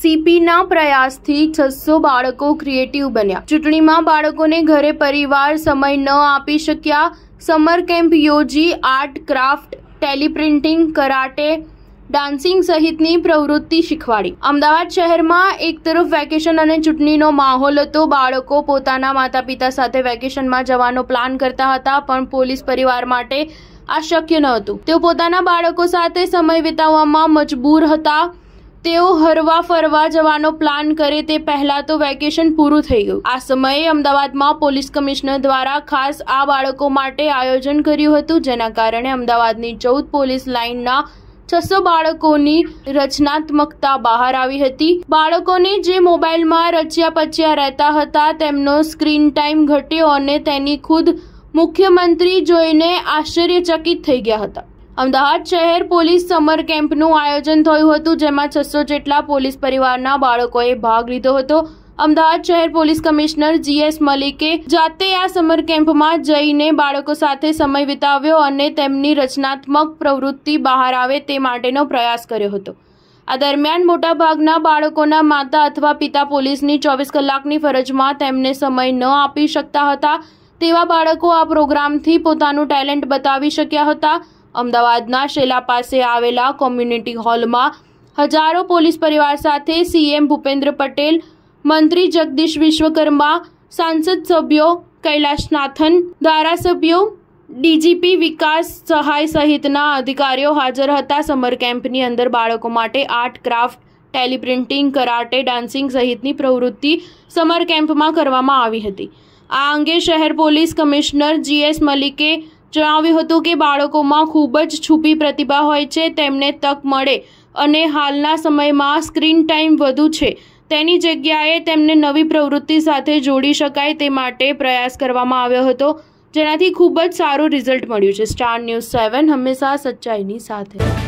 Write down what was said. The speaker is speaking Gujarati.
सीपी ના પ્રયાસથી 600 બાળકો ક્રિએટિવ બન્યા ચટણીમાં બાળકોને ઘરે પરિવાર સમય ન આપી શક્યા સ マー કેમ્પ યોજી art craft teleprinting karate dancing સહિતની પ્રવૃત્તિ શીખવાડી અમદાવાદ શહેરમાં એક તરફ વેકેશન અને ચટણીનો માહોલ હતો બાળકો પોતાના માતાપિતા સાથે વેકેશનમાં જવાનો પ્લાન કરતા હતા પણ પોલીસ પરિવાર માટે અશક્ય નહોતું તેઓ પોતાના બાળકો સાથે સમય વિતાવવામાં મજબૂર હતા તેઓ હરવા ફરવા જવાનો પ્લાન કરે તે પહેલા તો વેકેશન પૂરો થઈ ગયો આ સમયે અમદાવાદમાં પોલીસ કમિશનર દ્વારા ખાસ આ બાળકો માટે આયોજન કર્યું હતું જેના કારણે અમદાવાદની 14 પોલીસ લાઇનના 600 બાળકોની રચનાત્મકતા બહાર આવી હતી બાળકોને જે મોબાઈલ માં રચીયા પચીયા રહેતા હતા તેમનો સ્ક્રીન ટાઈમ ઘટ્યો અને તેની ખુદ મુખ્યમંત્રી જોઈને આશ્ચર્યચકિત થઈ ગયા હતા અમદાવાદ શહેર પોલીસ સમર કેમ્પનું આયોજન થયું હતું જેમાં 600 જેટલા પોલીસ પરિવારના બાળકોએ ભાગ લીધો હતો અમદાવાદ શહેર પોલીસ કમિશનર જીએસ મલીકે જાતે આ સમર કેમ્પમાં જઈને બાળકો સાથે સમય વિતાવ્યો અને તેમની રચનાત્મક પ્રવૃત્તિ બહાર આવે તે માટેનો પ્રયાસ કર્યો હતો આ દરમિયાન મોટા ભાગના બાળકોના માતા અથવા પિતા પોલીસની 24 કલાકની ફરજમાં તેમને સમય ન આપી શકતા હતા તેવા બાળકો આ પ્રોગ્રામથી પોતાનું ટેલેન્ટ બતાવી શક્યા હતા અમદાવાદના શેલા પાસે આવેલા કોમ્યુનિટી હોલમાં હજારો પોલીસ પરિવાર સાથે સીએમ ભૂપેન્દ્ર પટેલ મંત્રી જગદીશ વિશ્વકર્મા સાંસદ સભ્યો કૈલાશનાથન ધારાસભ્યો ડીજીપી વિકાસ સહાય સહિતના અધિકારીઓ હાજર હતા સમર કેમ્પની અંદર બાળકો માટે art craft teleprinting karate dancing સહિતની પ્રવૃત્તિ સમર કેમ્પમાં કરવામાં આવી હતી આ અંગે શહેર પોલીસ કમિશનર જીએસ મલિકે જણાવ્યું હતું કે બાળકોમાં ખૂબ જ છુપી પ્રતિભા હોય છે તેમને તક મળે અને હાલના સમયમાં સ્ક્રીન ટાઈમ વધુ છે તેની જગ્યાએ તેમને નવી પ્રવૃત્તિ સાથે જોડી શકાય તે માટે પ્રયાસ કરવામાં આવ્યો હતો જેનાથી ખૂબ જ સારું રિઝલ્ટ મળ્યું છે સ્ટાર ન્યૂઝ સેવન હંમેશા સચ્ચાઈની સાથે